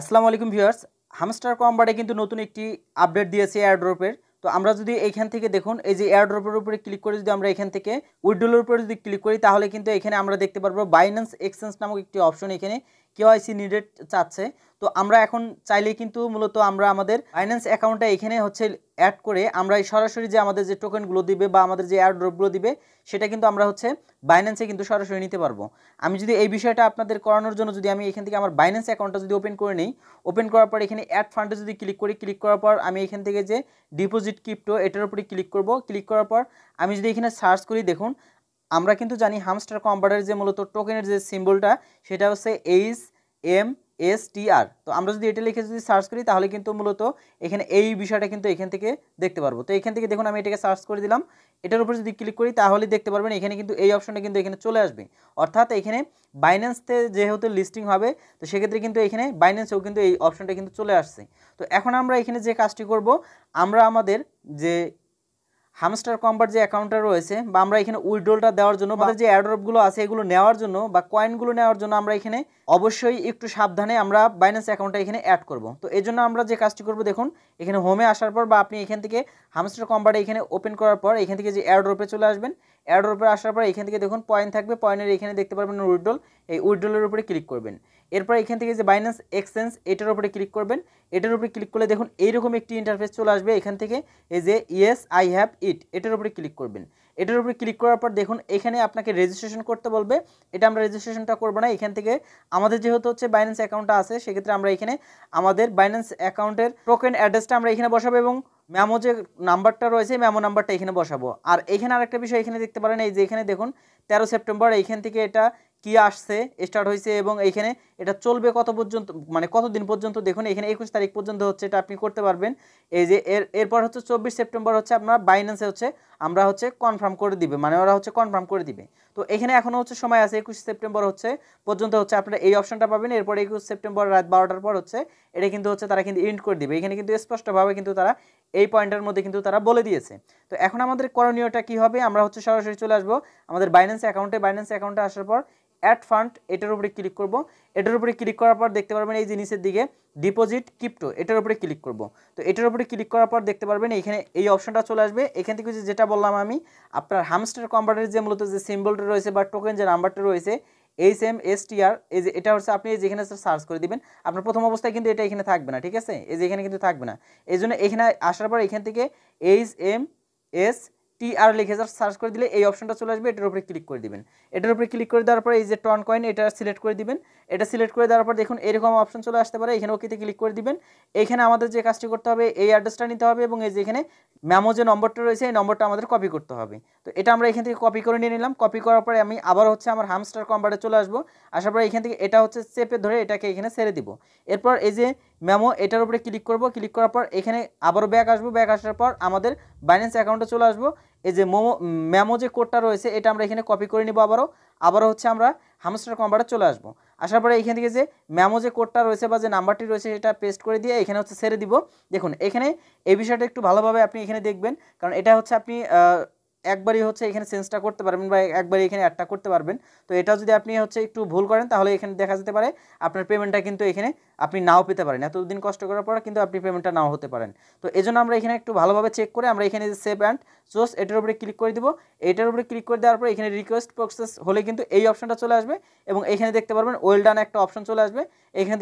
আসসালামু আলাইকুম viewers hamster কম্বারে কিন্তু নতুন একটি আপডেট দিয়েছে এয়ারড্রপের তো আমরা যদি এখান থেকে দেখুন এই যে এয়ারড্রপের উপরে ক্লিক করে যদি আমরা এখান থেকে উইড্রোলের উপরে যদি ক্লিক করি তাহলে কিন্তু এখানে আমরা দেখতে পারবো বাইন্যান্স এক্সচেঞ্জ নামক একটি অপশন এখানে কেওয়াইসি নিডেড চাচ্ছে তো আমরা এখন চাইলে কিন্তু মূলত আমরা আমাদের ফাইন্যান্স অ্যাকাউন্টটা এখানে হচ্ছে অ্যাড করে আমরা সরাসরি যে আমাদের যে টোকেনগুলো দিবে বা আমাদের যে অ্যাড ড্রপগুলো দিবে সেটা কিন্তু আমরা হচ্ছে বাইন্যান্সে কিন্তু সরাসরি নিতে পারবো আমি যদি এই বিষয়টা আপনাদের করানোর জন্য যদি আমি এখান থেকে আমার বাইন্যান্স অ্যাকাউন্টটা যদি ওপেন করে নিই ওপেন করার পর এখানে অ্যাড ফান্ডে যদি ক্লিক করি ক্লিক করার পর আমি এখান থেকে যে ডিপোজিট ক্রিপ্টো এটার উপরে ক্লিক করব ক্লিক করার পর আমি যদি এখানে সার্চ করি দেখুন আমরা কিন্তু জানি হামস্টার কম্পাউটারের যে মূলত টোকেনের যে সিম্বলটা সেটা হচ্ছে H M S T R তো আমরা যদি এটা লিখে যদি সার্চ করি তাহলে কিন্তু মূলত এখানে এই বিষয়টা কিন্তু এখান থেকে দেখতে পারবো তো এখান থেকে দেখুন আমি এটাকে সার্চ করে দিলাম এটার উপরে যদি ক্লিক করি তাহলে দেখতে পারবেন এখানে কিন্তু এই অপশনটা কিন্তু এখানে চলে আসবে অর্থাৎ এখানে বাইন্যান্সতে যেহেতু লিস্টিং হবে তো সেক্ষেত্রে কিন্তু এখানে বাইন্যান্সেও কিন্তু এই অপশনটা কিন্তু চলে আসছে তো এখন আমরা এখানে যে কাজটি করব আমরা আমাদের যে হামস্টার কম্বার যে অ্যাকাউন্টটা রয়েছে বা আমরা এখানে উইড্রোলটা দেওয়ার জন্য আমাদের যে অ্যাড্রপগুলো আছে এগুলো নেওয়ার জন্য বা কয়েনগুলো নেওয়ার জন্য আমরা এখানে অবশ্যই একটু সাবধানে আমরা বাইন্যান্স অ্যাকাউন্টটা এখানে অ্যাড করব তো এই জন্য আমরা যে কাজটি করব দেখুন এখানে হোমে আসার পর বা আপনি এখান থেকে হামস্টার কম্বারটা এখানে ওপেন করার পর এখান থেকে যে অ্যাড্রপে চলে আসবেন অ্যাড্রপে আসার পর এখান থেকে দেখুন পয়েন্ট থাকবে পয়েন্টের এখানে দেখতে পারবেন উইড্রোল এই উইড্রোলের উপরে ক্লিক করবেন এরপর এখান থেকে যে বাইন্যান্স এক্সচেঞ্জ এটার উপরে ক্লিক করবেন এটার উপরে ক্লিক করলে দেখুন এইরকম একটি ইন্টারফেস চলে আসবে এখান থেকে এই যে ইয়েস আই হ্যাভ ইট এটার উপরে ক্লিক করবেন এটার উপরে ক্লিক করার পর দেখুন এখানে আপনাকে রেজিস্ট্রেশন করতে বলবে এটা আমরা রেজিস্ট্রেশনটা করবো না এখান থেকে আমাদের যেহেতু হচ্ছে বাইন্যান্স অ্যাকাউন্টটা আছে সেক্ষেত্রে আমরা এখানে আমাদের বাইন্যান্স অ্যাকাউন্টের টোকেন অ্যাড্রেসটা আমরা এখানে বসাবো এবং ম্যামো যে নাম্বারটা রয়েছে ম্যামো নাম্বারটা এখানে বসাবো আর এখানে আরেকটা বিষয় এখানে দেখতে পারেন এই যে এখানে দেখুন তেরো সেপ্টেম্বর এইখান থেকে এটা কি আসছে স্টার্ট হয়েছে এবং এইখানে এটা চলবে কত পর্যন্ত মানে কতদিন পর্যন্ত দেখুন এখানে একুশ তারিখ পর্যন্ত হচ্ছে এটা আপনি করতে পারবেন এই যে এর এরপর হচ্ছে চব্বিশ সেপ্টেম্বর হচ্ছে আপনার বাইন্যান্সে হচ্ছে আমরা হচ্ছে কনফার্ম করে দিবে মানে ওরা হচ্ছে কনফার্ম করে দিবে তো এখানে এখনও হচ্ছে সময় আছে একুশ সেপ্টেম্বর হচ্ছে পর্যন্ত হচ্ছে আপনারা এই অপশনটা পাবেন এরপর একুশ সেপ্টেম্বর রাত বারোটার পর হচ্ছে এটা কিন্তু হচ্ছে তারা কিন্তু ইন্ড করে দিবে এখানে কিন্তু স্পষ্টভাবে কিন্তু তারা এই পয়েন্টের মধ্যে কিন্তু তারা বলে দিয়েছে তো এখন আমাদের করণীয়টা কি হবে আমরা হচ্ছে সরাসরি চলে আসবো আমাদের বাইন্যান্স অ্যাকাউন্টে বাইন্যান্স অ্যাকাউন্টে আসার পর অ্যাড ফান্ড এটার উপরে ক্লিক করব এটার উপরে ক্লিক করার পর দেখতে পারবেন এই জিনিসের দিকে ডিপোজিট ক্রিপ্টো এটার উপরে ক্লিক করব তো এটার উপরে ক্লিক করার পর দেখতে পারবেন এখানে এই অপশনটা চলে আসবে এখান থেকে যেটা বললাম আমি আপনার হামস্টার কম্পিউটারের যে মূলত যে সিম্বলটা রয়েছে বা টোকেন যে নাম্বারটা রয়েছে H M S T R এই যে এটা হচ্ছে আপনি যেখানে সার্চ করে দিবেন আপনার প্রথম অবস্থায় কিন্তু এটা এখানে থাকবে না ঠিক আছে এই যে এখানে কিন্তু থাকবে না এই জন্য এখানে আসার পর এখান থেকে H M S T R লিখে যা সার্চ করে দিলে এই অপশনটা চলে আসবে এটার উপরে ক্লিক করে দিবেন এটার উপরে ক্লিক করে দেওয়ার পরে এই যে টন কয়েন এটা সিলেক্ট করে দিবেন এটা সিলেক্ট করে দেওয়ার পর দেখুন এরকম অপশন চলে আসতে পারে এখানে ওকেতে ক্লিক করে দিবেন এখানে আমাদের যে কাজটি করতে হবে এই অ্যাড্রেসটা নিতে হবে এবং এই যে এখানে ম্যামো যে নম্বরটা রয়েছে এই নম্বরটা আমাদের কপি করতে হবে তো এটা আমরা এখান থেকে কপি করে নিয়ে নিলাম কপি করার পরে আমি আবার হচ্ছে আমার হামস্টার কম্পার্টে চলে আসবো আসার পরে এখান থেকে এটা হচ্ছে চেপে ধরে এটাকে এখানে ছেড়ে দিব এরপর এই যে মেমো এটার উপরে ক্লিক করব ক্লিক করার পর এখানে আবারও ব্যাক আসবো ব্যাক আসার পর আমাদের বাইন্যান্স অ্যাকাউন্টে চলে আসবো এই যে মোমো মেমো যে কোডটা রয়েছে এটা আমরা এখানে কপি করে নিব আবারও আবারও হচ্ছে আমরা হামস্টার কম্পারে চলে আসবো আসার পরে এখান থেকে যে ম্যামো যে কোডটা রয়েছে বা যে নাম্বারটি রয়েছে সেটা পেস্ট করে দিয়ে এখানে হচ্ছে ছেড়ে দিব দেখুন এখানে এই বিষয়টা একটু ভালোভাবে আপনি এখানে দেখবেন কারণ এটা হচ্ছে আপনি একবারই হচ্ছে এখানে চেঞ্জটা করতে পারবেন বা একবারই এখানে অ্যাডটা করতে পারবেন তো এটা যদি আপনি হচ্ছে একটু ভুল করেন তাহলে এখানে দেখা যেতে পারে আপনার পেমেন্টটা কিন্তু এখানে আপনি নাও পেতে পারেন এতদিন কষ্ট করার পর কিন্তু আপনি পেমেন্টটা নাও হতে পারেন তো জন্য আমরা এখানে একটু ভালোভাবে চেক করে আমরা এখানে যে সেভ অ্যান্ড সোর্স এটার উপরে ক্লিক করে দেব এটার উপরে ক্লিক করে দেওয়ার পর এখানে রিকোয়েস্ট প্রসেস হলে কিন্তু এই অপশনটা চলে আসবে এবং এখানে দেখতে পারবেন ওয়েল ডান একটা অপশন চলে আসবে এখানে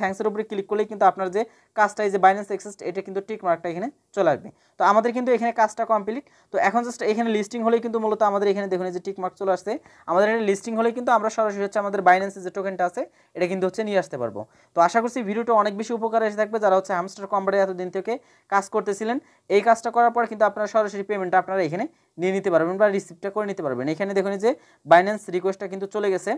থ্যাংকসের উপরে ক্লিক করলে কিন্তু আপনার যে কাজটা এই যে বাইন্যান্স এক্সেস এটা কিন্তু টিক মার্কটা এখানে চলে আসবে তো আমাদের কিন্তু এখানে কাজটা কমপ্লিট তো এখন জাস্ট এখানে লিস্টিং হলে কিন্তু মূলত আমাদের এখানে দেখুন যে টিক মার্ক চলে আসছে আমাদের এখানে লিস্টিং হলে কিন্তু আমরা সরাসরি হচ্ছে আমাদের বাইন্যান্সের যে টোকেনটা আছে এটা কিন্তু হচ্ছে নিয়ে আসতে পারবো তো আশা করছি ভিডিওটা অনেক বেশি উপকার এসে থাকবে যারা হচ্ছে হামস্টার কম্বারে এতদিন থেকে কাজ করতেছিলেন এই কাজটা করার পর কিন্তু আপনারা সরাসরি পেমেন্টটা আপনারা এখানে নিয়ে নিতে পারবেন বা রিসিপ্টটা করে নিতে পারবেন এখানে দেখুন যে বাইন্যান্স রিকোয়েস্টটা কিন্তু চলে গেছে